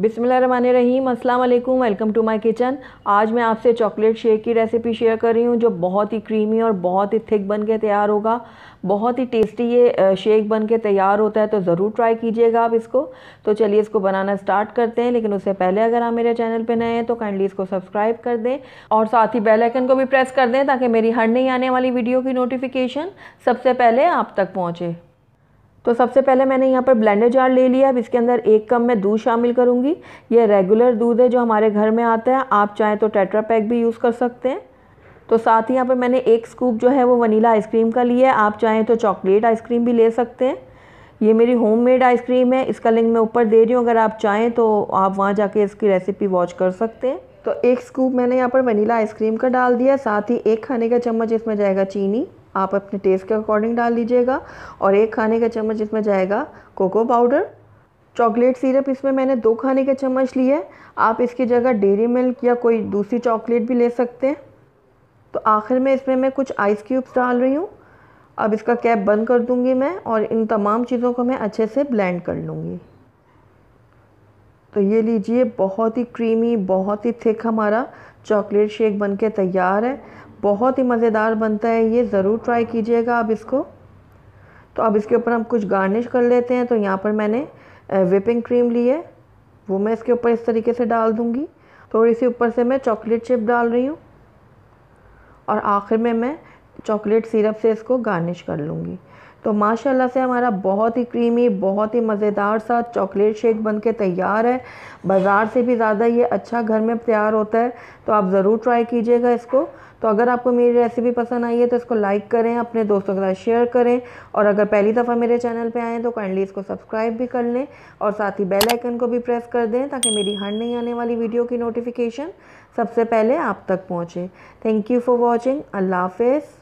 अस्सलाम अल्लाम welcome to my kitchen आज मैं आपसे चॉकलेट शेक की रेसिपी शेयर कर रही हूँ जो बहुत ही क्रीमी और बहुत ही थिक बन के तैयार होगा बहुत ही टेस्टी ये शेक बन के तैयार होता है तो ज़रूर ट्राई कीजिएगा आप इसको तो चलिए इसको बनाना स्टार्ट करते हैं लेकिन उससे पहले अगर आप मेरे चैनल पर नए हैं तो काइंडली इसको सब्सक्राइब कर दें और साथ ही बेलाइकन को भी प्रेस कर दें ताकि मेरी हर नहीं आने वाली वीडियो की नोटिफिकेशन सबसे पहले आप तक पहुँचे तो सबसे पहले मैंने यहाँ पर ब्लेंडर जार ले लिया अब इसके अंदर एक कप मैं दूध शामिल करूँगी ये रेगुलर दूध है जो हमारे घर में आता है आप चाहें तो टेट्रा पैक भी यूज़ कर सकते हैं तो साथ ही यहाँ पर मैंने एक स्कूप जो है वो वनीला आइसक्रीम का लिया है आप चाहें तो चॉकलेट आइसक्रीम भी ले सकते हैं ये मेरी होममेड आइसक्रीम है इसका लिंक मैं ऊपर दे रही हूँ अगर आप चाहें तो आप वहाँ जाके इसकी रेसिपी वॉच कर सकते हैं तो एक स्कूप मैंने यहाँ पर वनीला आइसक्रीम का डाल दिया साथ ही एक खाने का चम्मच इसमें जाएगा चीनी आप अपने टेस्ट के अकॉर्डिंग डाल लीजिएगा और एक खाने का चम्मच इसमें जाएगा कोको पाउडर चॉकलेट सिरप इसमें मैंने दो खाने के चम्मच लिए है आप इसकी जगह डेरी मिल्क या कोई दूसरी चॉकलेट भी ले सकते हैं तो आखिर में इसमें मैं कुछ आइस क्यूब्स डाल रही हूँ अब इसका कैप बंद कर दूँगी मैं और इन तमाम चीज़ों को मैं अच्छे से ब्लेंड कर लूँगी तो ये लीजिए बहुत ही क्रीमी बहुत ही थिक हमारा चॉकलेट शेक बनके तैयार है बहुत ही मज़ेदार बनता है ये ज़रूर ट्राई कीजिएगा आप इसको तो अब इसके ऊपर हम कुछ गार्निश कर लेते हैं तो यहाँ पर मैंने विपिंग क्रीम ली है वो मैं इसके ऊपर इस तरीके से डाल दूँगी थोड़ी सी ऊपर से मैं चॉकलेट चिप डाल रही हूँ और आखिर में मैं चॉकलेट सिरप से इसको गार्निश कर लूँगी तो माशाल्लाह से हमारा बहुत ही क्रीमी बहुत ही मज़ेदार सा चॉकलेट शेक बन के तैयार है बाज़ार से भी ज़्यादा ये अच्छा घर में तैयार होता है तो आप ज़रूर ट्राई कीजिएगा इसको तो अगर आपको मेरी रेसिपी पसंद आई है तो इसको लाइक करें अपने दोस्तों के साथ शेयर करें और अगर पहली दफ़ा मेरे चैनल पे आएँ तो काइंडली इसको सब्सक्राइब भी कर लें और साथ ही बेल आइकन को भी प्रेस कर दें ताकि मेरी हर नहीं आने वाली वीडियो की नोटिफिकेशन सबसे पहले आप तक पहुँचे थैंक यू फॉर वॉचिंग अल्लाह हाफिज़